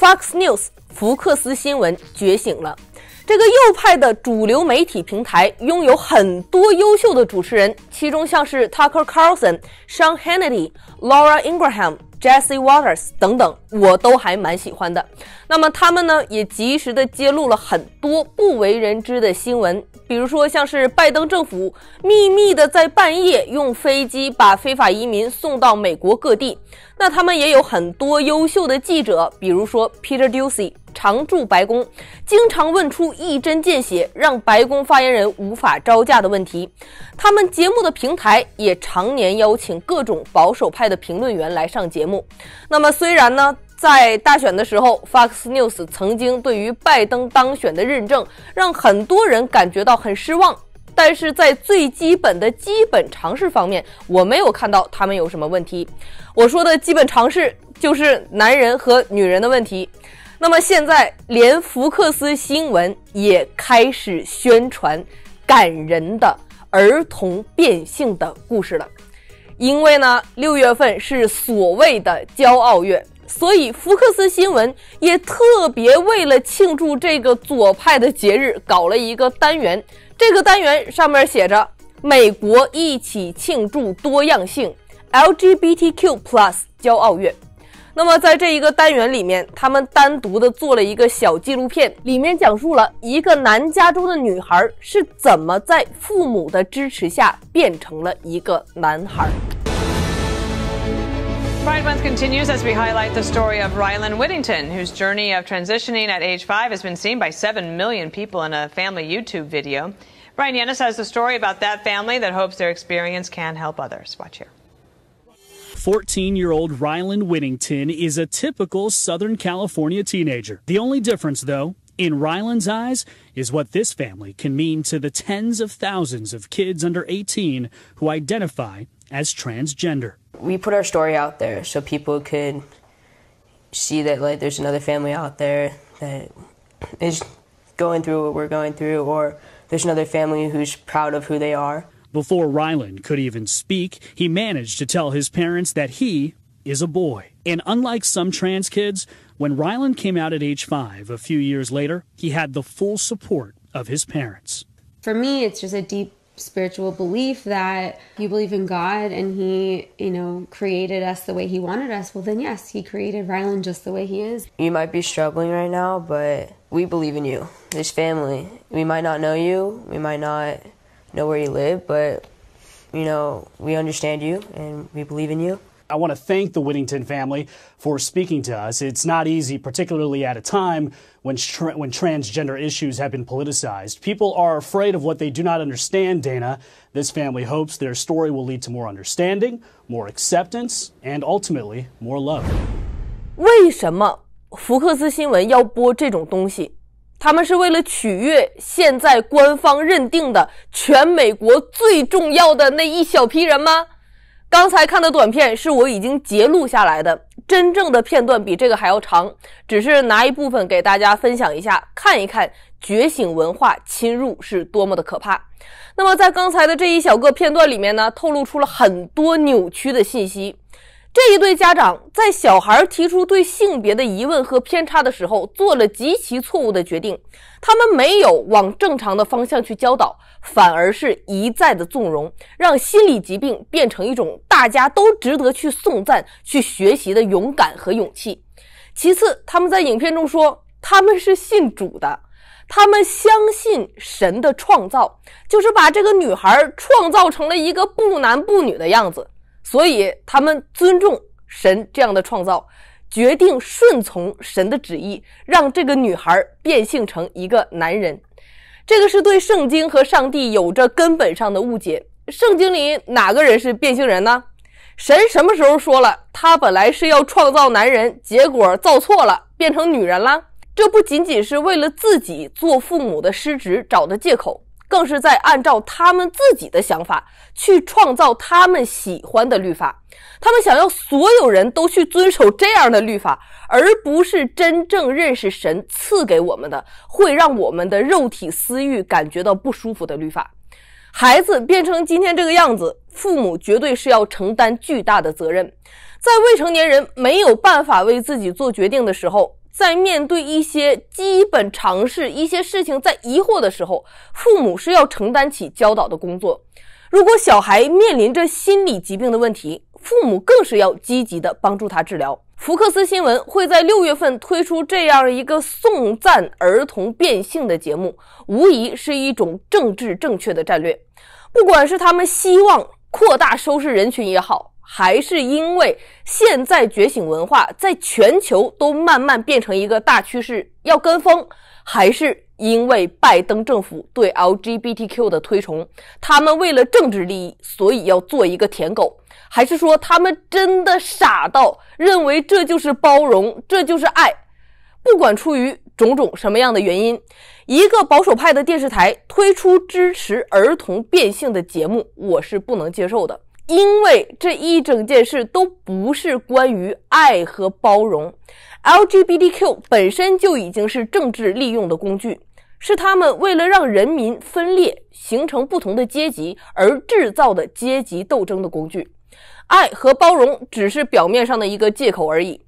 Fox News 福克斯新闻觉醒了，这个右派的主流媒体平台拥有很多优秀的主持人，其中像是 Tucker Carlson、Sean Hannity、Laura Ingraham。Jesse Waters 等等，我都还蛮喜欢的。那么他们呢，也及时的揭露了很多不为人知的新闻，比如说像是拜登政府秘密的在半夜用飞机把非法移民送到美国各地。那他们也有很多优秀的记者，比如说 Peter Doocy。常驻白宫，经常问出一针见血，让白宫发言人无法招架的问题。他们节目的平台也常年邀请各种保守派的评论员来上节目。那么，虽然呢，在大选的时候，Fox News 曾经对于拜登当选的认证，让很多人感觉到很失望。但是在最基本的基本常识方面，我没有看到他们有什么问题。我说的基本常识就是男人和女人的问题。那么现在，连福克斯新闻也开始宣传感人的儿童变性的故事了。因为呢，六月份是所谓的骄傲月，所以福克斯新闻也特别为了庆祝这个左派的节日，搞了一个单元。这个单元上面写着：“美国一起庆祝多样性，LGBTQ+ 骄傲月。”那么在这一个单元里面，他们单独的做了一个小纪录片，里面讲述了一个南加州的女孩是怎么在父母的支持下变成了一个男孩。Pride Month continues as we highlight the story of Rylan Whittington, whose journey of transitioning at age five has been seen by 7 million people in a family YouTube video. Brian Yanis has the story about that family that hopes their experience can help others. Watch here. 14 year old Ryland Whittington is a typical Southern California teenager. The only difference, though, in Ryland's eyes, is what this family can mean to the tens of thousands of kids under 18 who identify as transgender. We put our story out there so people could see that like there's another family out there that is going through what we're going through or there's another family who's proud of who they are. Before Ryland could even speak, he managed to tell his parents that he is a boy. And unlike some trans kids, when Ryland came out at age five a few years later, he had the full support of his parents. For me, it's just a deep spiritual belief that you believe in God and He, you know, created us the way He wanted us, well, then yes, He created Rylan just the way He is. You might be struggling right now, but we believe in you. his family. We might not know you, we might not know where you live, but you know, we understand you and we believe in you. I want to thank the Whittington family for speaking to us. It's not easy, particularly at a time when tra- when transgender issues have been politicized. People are afraid of what they do not understand, Dana. This family hopes their story will lead to more understanding, more acceptance, and ultimately more love. 为什么福克斯新闻要播这种东西？他们是为了取悦现在官方认定的全美国最重要的那一小批人吗？刚才看的短片是我已经截录下来的，真正的片段比这个还要长，只是拿一部分给大家分享一下，看一看觉醒文化侵入是多么的可怕。那么在刚才的这一小个片段里面呢，透露出了很多扭曲的信息。这一对家长在小孩提出对性别的疑问和偏差的时候，做了极其错误的决定。他们没有往正常的方向去教导，反而是一再的纵容，让心理疾病变成一种大家都值得去颂赞、去学习的勇敢和勇气。其次，他们在影片中说他们是信主的，他们相信神的创造，就是把这个女孩创造成了一个不男不女的样子。所以他们尊重神这样的创造，决定顺从神的旨意，让这个女孩变性成一个男人。这个是对圣经和上帝有着根本上的误解。圣经里哪个人是变性人呢？神什么时候说了他本来是要创造男人，结果造错了，变成女人了？这不仅仅是为了自己做父母的失职找的借口。更是在按照他们自己的想法去创造他们喜欢的律法，他们想要所有人都去遵守这样的律法，而不是真正认识神赐给我们的会让我们的肉体私欲感觉到不舒服的律法。孩子变成今天这个样子，父母绝对是要承担巨大的责任。在未成年人没有办法为自己做决定的时候。在面对一些基本常识、一些事情在疑惑的时候，父母是要承担起教导的工作。如果小孩面临着心理疾病的问题，父母更是要积极的帮助他治疗。福克斯新闻会在六月份推出这样一个颂赞儿童变性的节目，无疑是一种政治正确的战略。不管是他们希望扩大收视人群也好。还是因为现在觉醒文化在全球都慢慢变成一个大趋势，要跟风；还是因为拜登政府对 LGBTQ 的推崇，他们为了政治利益，所以要做一个舔狗；还是说他们真的傻到认为这就是包容，这就是爱？不管出于种种什么样的原因，一个保守派的电视台推出支持儿童变性的节目，我是不能接受的。因为这一整件事都不是关于爱和包容，LGBTQ 本身就已经是政治利用的工具，是他们为了让人民分裂、形成不同的阶级而制造的阶级斗争的工具。爱和包容只是表面上的一个借口而已。